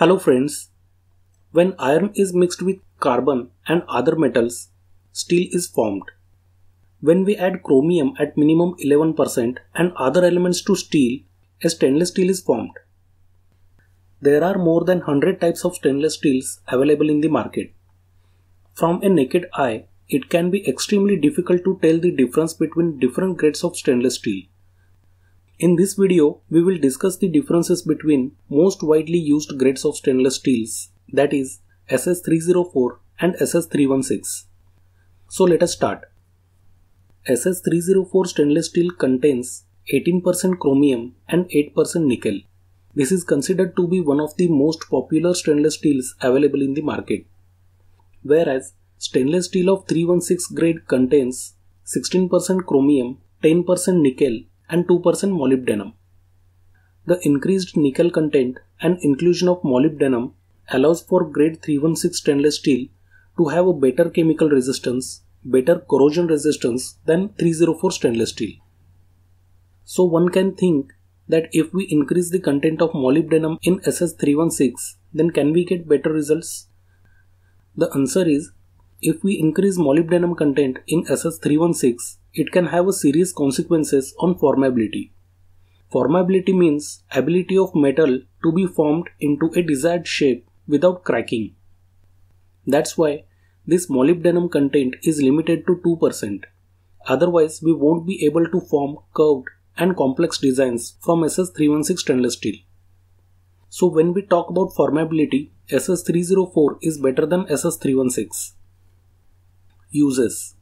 Hello friends. When iron is mixed with carbon and other metals, steel is formed. When we add chromium at minimum 11% and other elements to steel, a stainless steel is formed. There are more than 100 types of stainless steels available in the market. From a naked eye, it can be extremely difficult to tell the difference between different grades of stainless steel. In this video, we will discuss the differences between most widely used grades of stainless steels, that is SS304 and SS316. So let us start. SS304 stainless steel contains 18% chromium and 8% nickel. This is considered to be one of the most popular stainless steels available in the market. Whereas stainless steel of 316 grade contains 16% chromium, 10% nickel and 2% molybdenum. The increased nickel content and inclusion of molybdenum allows for grade 316 stainless steel to have a better chemical resistance, better corrosion resistance than 304 stainless steel. So one can think that if we increase the content of molybdenum in SS316, then can we get better results? The answer is if we increase molybdenum content in SS316, it can have a serious consequences on formability. Formability means ability of metal to be formed into a desired shape without cracking. That's why this molybdenum content is limited to 2%. Otherwise, we won't be able to form curved and complex designs from SS316 stainless steel. So when we talk about formability, SS304 is better than SS316. Uses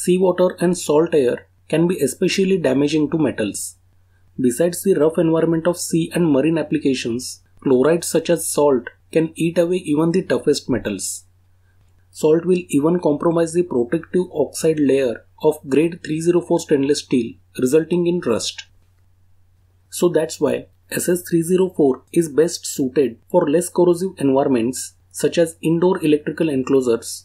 seawater and salt air can be especially damaging to metals. Besides the rough environment of sea and marine applications, chlorides such as salt can eat away even the toughest metals. Salt will even compromise the protective oxide layer of grade 304 stainless steel, resulting in rust. So that's why SS304 is best suited for less corrosive environments such as indoor electrical enclosures,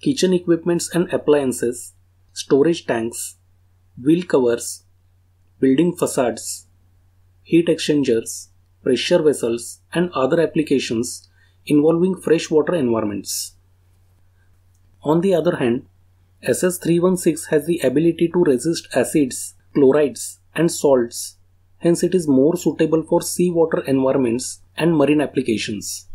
kitchen equipments and appliances, storage tanks, wheel covers, building facades, heat exchangers, pressure vessels, and other applications involving freshwater environments. On the other hand, SS316 has the ability to resist acids, chlorides, and salts, hence, it is more suitable for seawater environments and marine applications.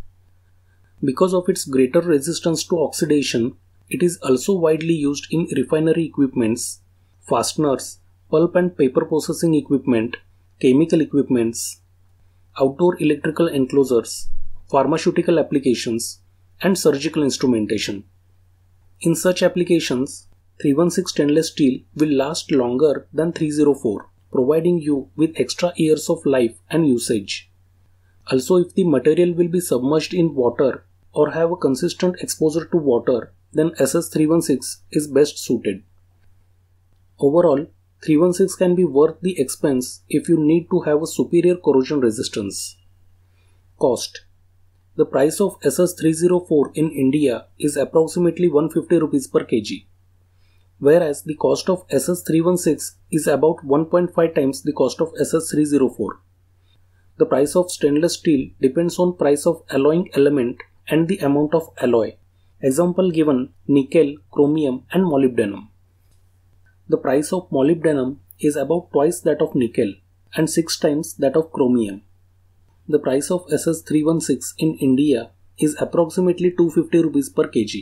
Because of its greater resistance to oxidation, it is also widely used in refinery equipments, fasteners, pulp and paper processing equipment, chemical equipments, outdoor electrical enclosures, pharmaceutical applications, and surgical instrumentation. In such applications, 316 stainless steel will last longer than 304, providing you with extra years of life and usage. Also, if the material will be submerged in water or have a consistent exposure to water, then SS316 is best suited. Overall, 316 can be worth the expense if you need to have a superior corrosion resistance. Cost The price of SS304 in India is approximately 150 rupees per kg, whereas the cost of SS316 is about 1.5 times the cost of SS304. The price of stainless steel depends on price of alloying element and the amount of alloy. Example given nickel, chromium and molybdenum. The price of molybdenum is about twice that of nickel and 6 times that of chromium. The price of SS316 in India is approximately 250 rupees per kg.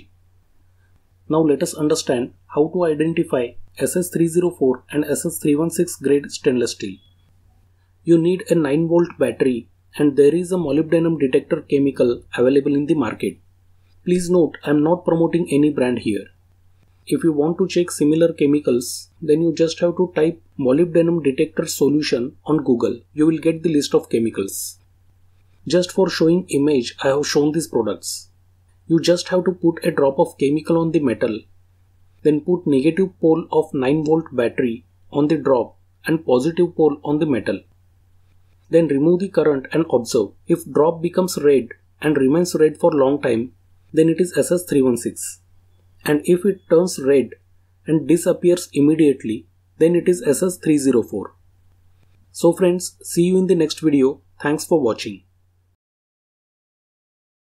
Now let us understand how to identify SS304 and SS316 grade stainless steel. You need a 9 volt battery and there is a molybdenum detector chemical available in the market. Please note, I am not promoting any brand here. If you want to check similar chemicals, then you just have to type molybdenum detector solution on Google. You will get the list of chemicals. Just for showing image, I have shown these products. You just have to put a drop of chemical on the metal, then put negative pole of 9 volt battery on the drop and positive pole on the metal. Then remove the current and observe. If drop becomes red and remains red for long time, then it is SS316. And if it turns red and disappears immediately, then it is SS304. So friends, see you in the next video. Thanks for watching.